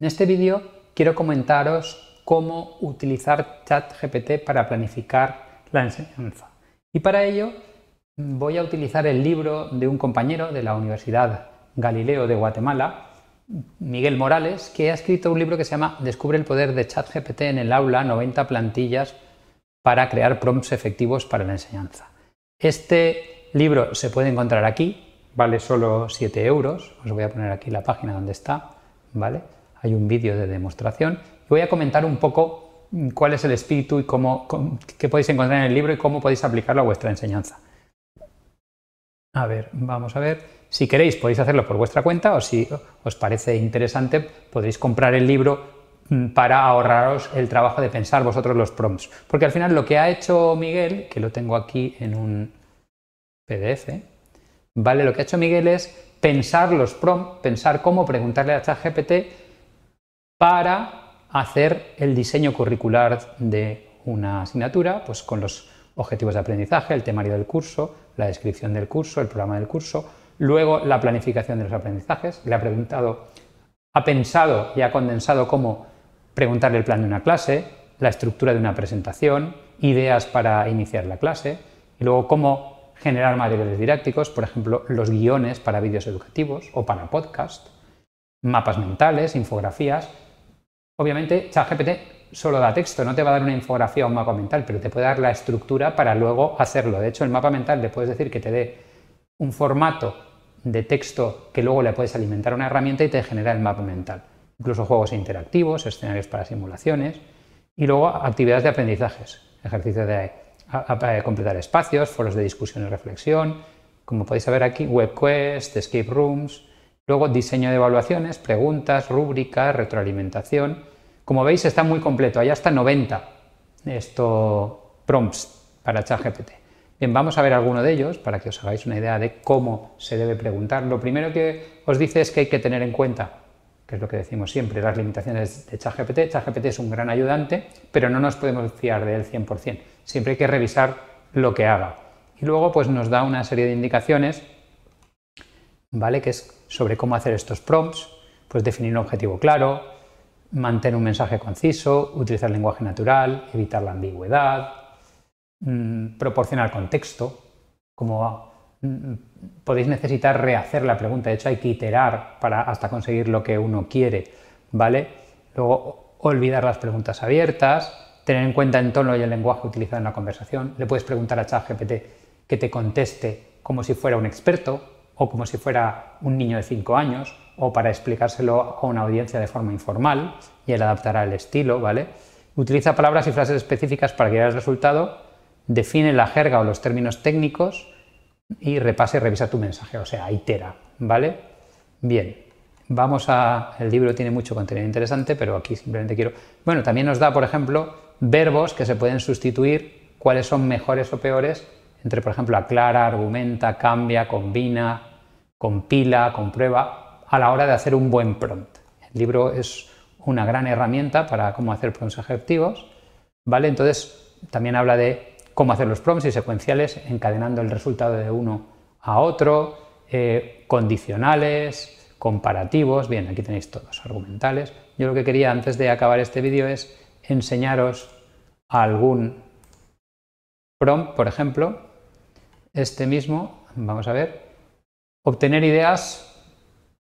En este vídeo quiero comentaros cómo utilizar ChatGPT para planificar la enseñanza. Y para ello voy a utilizar el libro de un compañero de la Universidad Galileo de Guatemala, Miguel Morales, que ha escrito un libro que se llama Descubre el poder de ChatGPT en el aula, 90 plantillas para crear prompts efectivos para la enseñanza. Este libro se puede encontrar aquí, vale solo 7 euros, os voy a poner aquí la página donde está, ¿vale? hay un vídeo de demostración. Y voy a comentar un poco mm, cuál es el espíritu y cómo, qué podéis encontrar en el libro y cómo podéis aplicarlo a vuestra enseñanza. A ver, vamos a ver. Si queréis podéis hacerlo por vuestra cuenta o si os parece interesante podéis comprar el libro mm, para ahorraros el trabajo de pensar vosotros los prompts. Porque al final lo que ha hecho Miguel, que lo tengo aquí en un PDF, ¿vale? Lo que ha hecho Miguel es pensar los prompts, pensar cómo preguntarle a ChatGPT para hacer el diseño curricular de una asignatura, pues con los objetivos de aprendizaje, el temario del curso, la descripción del curso, el programa del curso, luego la planificación de los aprendizajes. Le ha preguntado, ha pensado y ha condensado cómo preguntarle el plan de una clase, la estructura de una presentación, ideas para iniciar la clase, y luego cómo generar materiales didácticos, por ejemplo, los guiones para vídeos educativos o para podcast, mapas mentales, infografías, Obviamente, ChatGPT solo da texto, no te va a dar una infografía o un mapa mental, pero te puede dar la estructura para luego hacerlo. De hecho, el mapa mental le puedes decir que te dé un formato de texto que luego le puedes alimentar a una herramienta y te genera el mapa mental. Incluso juegos interactivos, escenarios para simulaciones y luego actividades de aprendizajes, ejercicios de eh, completar espacios, foros de discusión y reflexión, como podéis ver aquí, webquests, escape rooms, Luego diseño de evaluaciones, preguntas, rúbricas, retroalimentación. Como veis está muy completo, hay hasta 90 esto prompts para ChatGPT. Bien, vamos a ver alguno de ellos para que os hagáis una idea de cómo se debe preguntar. Lo primero que os dice es que hay que tener en cuenta, que es lo que decimos siempre, las limitaciones de ChatGPT. ChatGPT es un gran ayudante, pero no nos podemos fiar de él 100%. Siempre hay que revisar lo que haga. Y luego pues nos da una serie de indicaciones ¿vale? Que es sobre cómo hacer estos prompts, pues definir un objetivo claro, mantener un mensaje conciso, utilizar lenguaje natural, evitar la ambigüedad, mm, proporcionar contexto, como mm, podéis necesitar rehacer la pregunta, de hecho hay que iterar para hasta conseguir lo que uno quiere, ¿vale? Luego olvidar las preguntas abiertas, tener en cuenta el tono y el lenguaje utilizado en la conversación, le puedes preguntar a ChatGPT que te conteste como si fuera un experto, o como si fuera un niño de 5 años, o para explicárselo a una audiencia de forma informal, y él adaptará el estilo, ¿vale? Utiliza palabras y frases específicas para guiar el resultado, define la jerga o los términos técnicos, y repase y revisa tu mensaje, o sea, itera, ¿vale? Bien, vamos a... El libro tiene mucho contenido interesante, pero aquí simplemente quiero... Bueno, también nos da, por ejemplo, verbos que se pueden sustituir, cuáles son mejores o peores, entre, por ejemplo, aclara, argumenta, cambia, combina, compila, comprueba a la hora de hacer un buen prompt. El libro es una gran herramienta para cómo hacer prompts ejecutivos, ¿vale? Entonces, también habla de cómo hacer los prompts y secuenciales, encadenando el resultado de uno a otro, eh, condicionales, comparativos, bien, aquí tenéis todos, argumentales. Yo lo que quería antes de acabar este vídeo es enseñaros algún prompt, por ejemplo, este mismo, vamos a ver, obtener ideas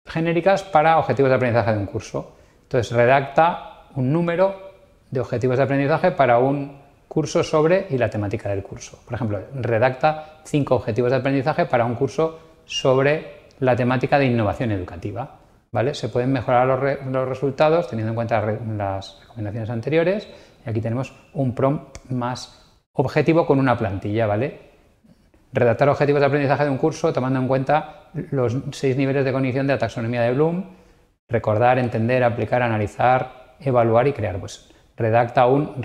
genéricas para objetivos de aprendizaje de un curso. Entonces, redacta un número de objetivos de aprendizaje para un curso sobre y la temática del curso. Por ejemplo, redacta cinco objetivos de aprendizaje para un curso sobre la temática de innovación educativa. ¿vale? Se pueden mejorar los, resultados teniendo en cuenta las recomendaciones anteriores. Y aquí tenemos un prompt más objetivo con una plantilla, ¿vale? Redactar objetivos de aprendizaje de un curso tomando en cuenta los seis niveles de cognición de la taxonomía de Bloom. Recordar, entender, aplicar, analizar, evaluar y crear. Pues redacta un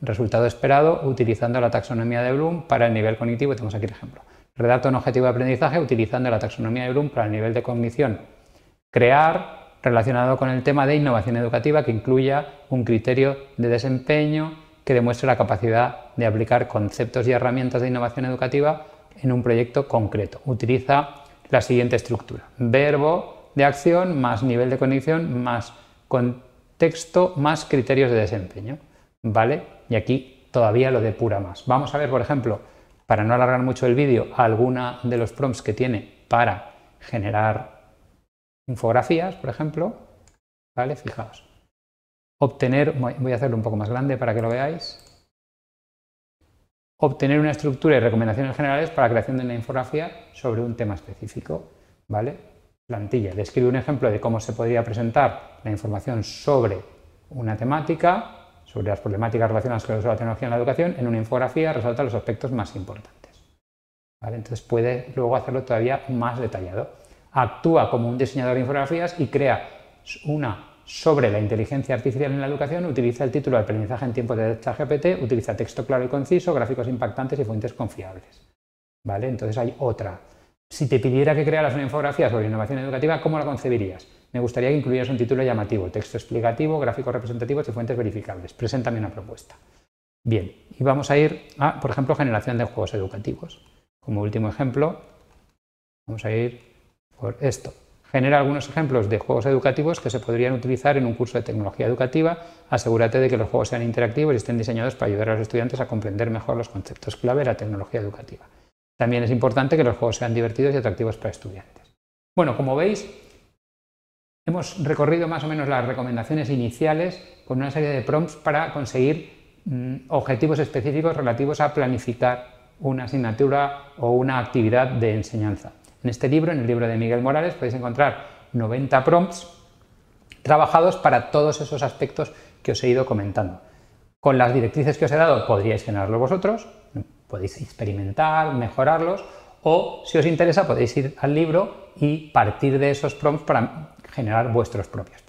resultado esperado utilizando la taxonomía de Bloom para el nivel cognitivo. tenemos aquí el ejemplo. Redacta un objetivo de aprendizaje utilizando la taxonomía de Bloom para el nivel de cognición. Crear relacionado con el tema de innovación educativa que incluya un criterio de desempeño, que demuestre la capacidad de aplicar conceptos y herramientas de innovación educativa en un proyecto concreto. Utiliza la siguiente estructura. Verbo de acción más nivel de conexión más contexto más criterios de desempeño. ¿Vale? Y aquí todavía lo depura más. Vamos a ver, por ejemplo, para no alargar mucho el vídeo, alguna de los prompts que tiene para generar infografías, por ejemplo. ¿Vale? Fijaos obtener, voy a hacerlo un poco más grande para que lo veáis, obtener una estructura y recomendaciones generales para la creación de una infografía sobre un tema específico, ¿vale? Plantilla, describe un ejemplo de cómo se podría presentar la información sobre una temática, sobre las problemáticas relacionadas con la tecnología en la educación, en una infografía resalta los aspectos más importantes. Entonces puede luego hacerlo todavía más detallado. Actúa como un diseñador de infografías y crea una sobre la inteligencia artificial en la educación utiliza el título aprendizaje en tiempo de ChatGPT, utiliza texto claro y conciso, gráficos impactantes y fuentes confiables. ¿Vale? Entonces hay otra. Si te pidiera que crearas una infografía sobre innovación educativa, ¿cómo la concebirías? Me gustaría que incluyeras un título llamativo, texto explicativo, gráficos representativos y fuentes verificables. Preséntame una propuesta. Bien, y vamos a ir a, por ejemplo, generación de juegos educativos. Como último ejemplo, vamos a ir por esto genera algunos ejemplos de juegos educativos que se podrían utilizar en un curso de tecnología educativa. Asegúrate de que los juegos sean interactivos y estén diseñados para ayudar a los estudiantes a comprender mejor los conceptos clave de la tecnología educativa. También es importante que los juegos sean divertidos y atractivos para estudiantes. Bueno, como veis, hemos recorrido más o menos las recomendaciones iniciales con una serie de prompts para conseguir mm, objetivos específicos relativos a planificar una asignatura o una actividad de enseñanza. En este libro, en el libro de Miguel Morales, podéis encontrar 90 prompts trabajados para todos esos aspectos que os he ido comentando. Con las directrices que os he dado podríais generarlo vosotros, podéis experimentar, mejorarlos, o si os interesa podéis ir al libro y partir de esos prompts para generar vuestros propios.